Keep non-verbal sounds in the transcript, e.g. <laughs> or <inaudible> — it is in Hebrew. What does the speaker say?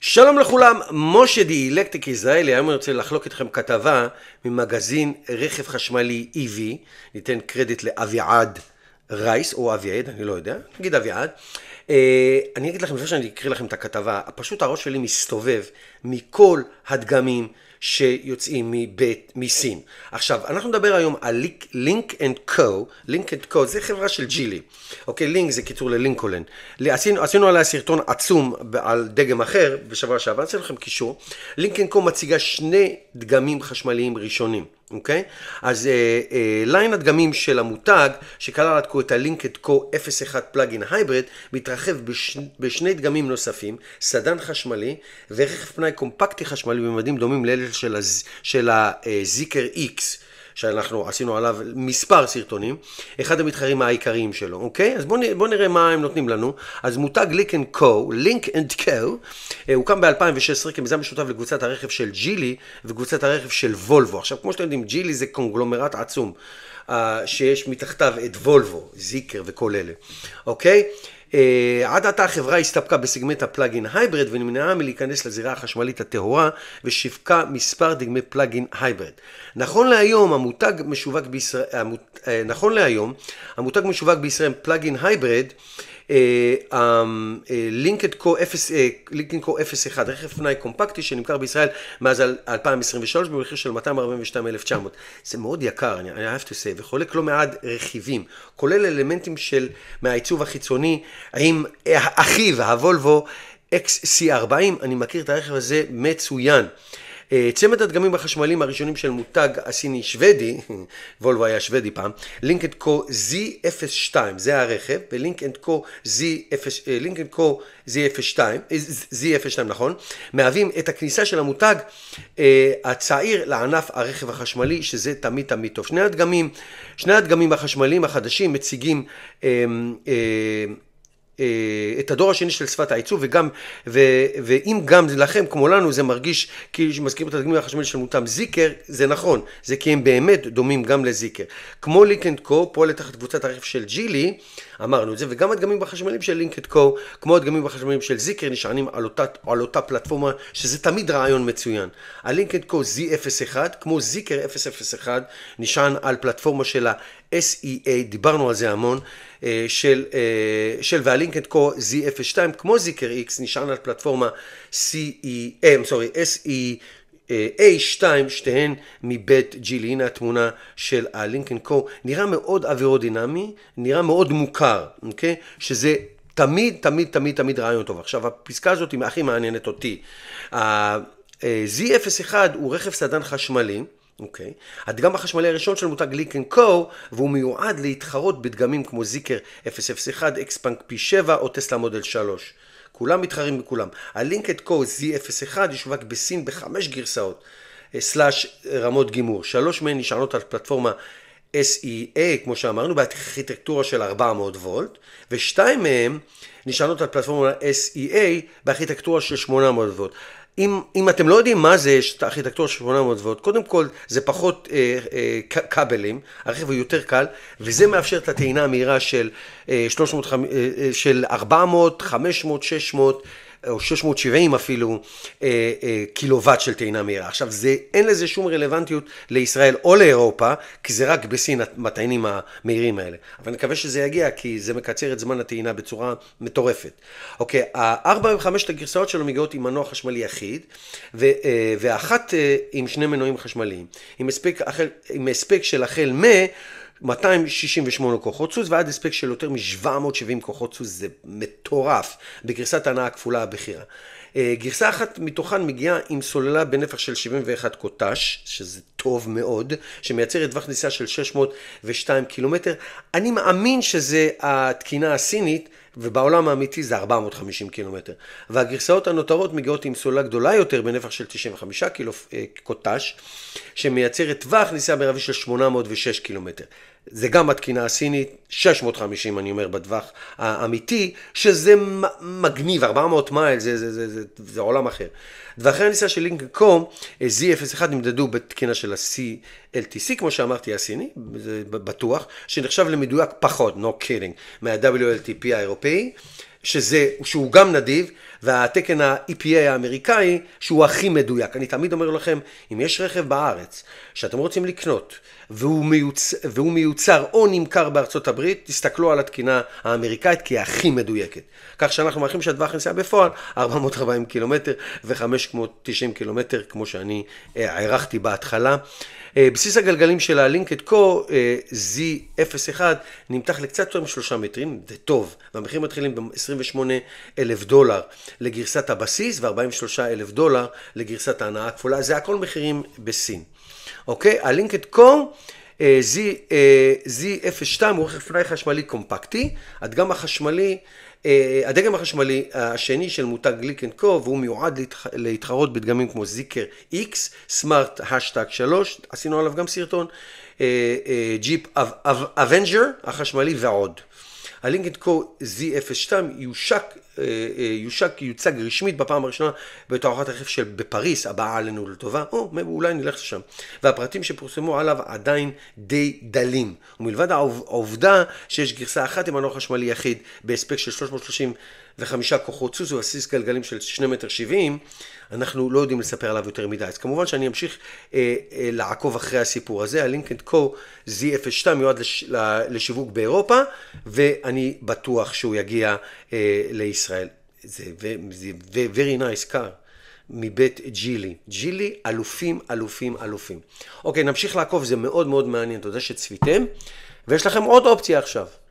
שלום לכולם, משה די אלקטיק ישראלי, היום אני רוצה לחלוק איתכם כתבה ממגזין רכב חשמלי EV, ניתן קרדיט לאביעד רייס, או אביעד, אני לא יודע, נגיד אביעד. אה, אני אגיד לכם, לפני שאני אקריא לכם את הכתבה, פשוט הראש שלי מסתובב מכל הדגמים שיוצאים מבית, מסין. עכשיו, אנחנו נדבר היום על לינק אנד קו, לינק אנד קו זה חברה של ג'ילי, אוקיי, לינק זה קיצור ללינקולן. עשינו, עשינו עליה סרטון עצום על דגם אחר בשבוע שעבר, אני אעשה לכם קישור. לינק אנד קו מציגה שני דגמים חשמליים ראשונים. אוקיי? Okay? אז אה, uh, אה, ליין הדגמים של המותג, שכלל עד כה את הלינקד קו 01 פלאגין הייבריד, מתרחב בש, בשני דגמים נוספים, סדן חשמלי ורכב פנאי קומפקטי חשמלי במדים דומים לאלה של, הז, של הזיקר אה, X. שאנחנו עשינו עליו מספר סרטונים, אחד המתחרים העיקריים שלו, אוקיי? אז בואו בוא נראה מה הם נותנים לנו. אז מותג לינק אנד קו, לינק אנד קו, הוקם ב-2016 כמיזם משותף לקבוצת הרכב של ג'ילי וקבוצת הרכב של וולבו. עכשיו, כמו שאתם יודעים, ג'ילי זה קונגלומרט עצום. אה, שיש מתחתיו את וולבו, זיקר וכל אלה, אוקיי? אה, עד עתה החברה הסתפקה בסגמנט הפלאגין הייברד ונמנעה מלהיכנס לזירה החשמלית הטהורה ושיווקה מספר דגמי פלאגין הייברד. נכון להיום המותג משווק בישראל, המות, אה, נכון להיום המותג משווק בישראל פלאגין הייברד אה, אמ, אה, לינקד קו 01, אה, רכב פנאי קומפקטי שנמכר בישראל מאז 2023 במחיר של 242,900. זה מאוד יקר, אני אוהב have to say, וחולק לא מעט רכיבים, כולל אלמנטים של מהעיצוב החיצוני, האם אחיו, הוולבו XC40, אני מכיר את הרכב הזה מצוין. אה, צמד הדגמים החשמליים הראשונים של מותג הסיני-שוודי, <laughs> וולבו היה שוודי פעם, לינק אנד קו Z02, זה הרכב, ולינק אנד קו Z02, אה, Z02, אה, נכון, מהווים את הכניסה של המותג הצעיר לענף הרכב החשמלי, שזה תמיד תמיד טוב. שני הדגמים, שני הדגמים החשמליים החדשים מציגים אה, את הדור השני של שפת העיצוב, וגם, ו, ואם גם לכם, כמו לנו, זה מרגיש כאילו שמזכירים את הדגמים החשמליים של מותם זיקר, זה נכון, זה כי הם באמת דומים גם לזיקר. כמו ליקנד קו, פועלת תחת קבוצת הרכב של ג'ילי, אמרנו את זה, וגם הדגמים החשמליים של לינקד קו, כמו הדגמים החשמליים של זיקר, נשענים על אותה, על אותה פלטפורמה, שזה תמיד רעיון מצוין. הלינקד קו Z01, כמו זיקר 001, נשען על פלטפורמה של ה-SEA, דיברנו על זה המון, אה, של, אה, של והלינקד קו Z02, כמו זיקר X, נשען על פלטפורמה CEM, סורי, SE... אה, A2, שתיהן מבית ג'ילי, הנה התמונה של הלינקן קו, נראה מאוד אווירודינמי, נראה מאוד מוכר, אוקיי? שזה תמיד, תמיד, תמיד, תמיד רעיון טוב. עכשיו, הפסקה הזאת היא הכי מעניינת אותי. ה-Z01 אה, הוא רכב סדן חשמלי, אוקיי? הדגם החשמלי הראשון של מותג לינקן קו, והוא מיועד להתחרות בדגמים כמו זיקר 001, אקספנק פי 7 או טסלה מודל 3. כולם מתחרים בכולם. הלינקד קו Z01 ישווק בסין בחמש גרסאות, אה, סלאש אה, רמות גימור. שלוש מהן נשענות על פלטפורמה SEA, כמו שאמרנו, בארכיטקטורה של 400 וולט, ושתיים מהן נשענות על פלטפורמה SEA בארכיטקטורה של 800 וולט. אם, אם אתם לא יודעים מה זה יש את הארכיטקטורה של 800 ועוד, קודם כל זה פחות אה, אה, כבלים, הרכב הוא יותר קל, וזה מאפשר את הטעינה המהירה של, אה, 300, אה, אה, של 400, 500, 600. או 670 אפילו, אה, אה, קילוואט של טעינה מהירה. עכשיו, זה, אין לזה שום רלוונטיות לישראל או לאירופה, כי זה רק בסין הטעינים המהירים האלה. אבל אני מקווה שזה יגיע, כי זה מקצר את זמן הטעינה בצורה מטורפת. אוקיי, הארבע וחמשת הגרסאות שלו מגיעות עם מנוע חשמלי יחיד, ו, אה, ואחת עם שני מנועים חשמליים. עם הספק, עם הספק של החל מ... 268 כוחות סוס ועד הספק של יותר מ-770 כוחות סוס, זה מטורף, בגרסת הנאה הכפולה הבכירה. אה, גרסה אחת מתוכן מגיעה עם סוללה בנפח של 71 קוט"ש, שזה טוב מאוד, שמייצרת טווח נסיעה של 602 קילומטר. אני מאמין שזה התקינה הסינית, ובעולם האמיתי זה 450 קילומטר. והגרסאות הנותרות מגיעות עם סוללה גדולה יותר בנפח של 95 קילו, אה, קוט"ש, שמייצרת טווח נסיעה מרבי של 806 קילומטר. זה גם התקינה הסינית, 650 אני אומר בטווח האמיתי, שזה מגניב, 400 מייל, זה, זה, זה, זה, זה זה עולם אחר. דווחי הניסה של לינק קום, Z01 נמדדו בתקינה של ה-CLTC, כמו שאמרתי, הסיני, זה בטוח, שנחשב למדויק פחות, no kidding, מה-WLTP האירופאי, שזה, שהוא גם נדיב, והתקן ה-EPA האמריקאי, שהוא הכי מדויק. אני תמיד אומר לכם, אם יש רכב בארץ שאתם רוצים לקנות, והוא, מיוצ... והוא מיוצר או נמכר בארצות הברית, תסתכלו על התקינה האמריקאית, כי היא הכי מדויקת. כך שאנחנו מעריכים שהטווח הנסיעה בפועל, 440 קילומטר ו-590 קילומטר, כמו שאני אה, הערכתי בהתחלה. אה, בסיס הגלגלים של הלינקד קו אה, Z01 נמתח לקצת יותר משלושה מטרים, זה טוב, והמחירים מתחילים ב-28 אלף דולר לגרסת הבסיס ו-43 אלף דולר לגרסת ההנאה הכפולה, זה הכל מחירים בסין. אוקיי? הלינקד קו Z02 אה, z אה, הוא רכב פנאי חשמלי קומפקטי, הדגם החשמלי, אה, הדגם החשמלי השני של מותג גליק אנד קו והוא מיועד להתחרות בדגמים כמו זיקר X, סמארט השטג 3, עשינו עליו גם סרטון, ג'יפ אבנג'ר החשמלי ועוד. הלינקד קו Z02 יושק אה, אה, יושק, יוצג רשמית בפעם הראשונה בתערוכת הרכב של בפריס, הבאה עלינו לטובה, או אולי נלך לשם. והפרטים שפורסמו עליו עדיין די דלים. ומלבד העובדה שיש גרסה אחת עם מנוע חשמלי יחיד בהספק של 335 כוחות סוס ובסיס גלגלים של 2 מטר 70, אנחנו לא יודעים לספר עליו יותר מדי. אז כמובן שאני אמשיך אה, אה, לעקוב אחרי הסיפור הזה. הלינקנד קו Z02 מיועד לש, לשיווק באירופה, ואני בטוח שהוא יגיע אה, לישראל. ישראל, זה זה, very nice car, מבית ג'ילי. ג'ילי, אלופים, אלופים, אלופים. אוקיי, נמשיך לעקוב, זה מאוד מאוד מעניין. תודה שצפיתם, ויש לכם עוד אופציה עכשיו.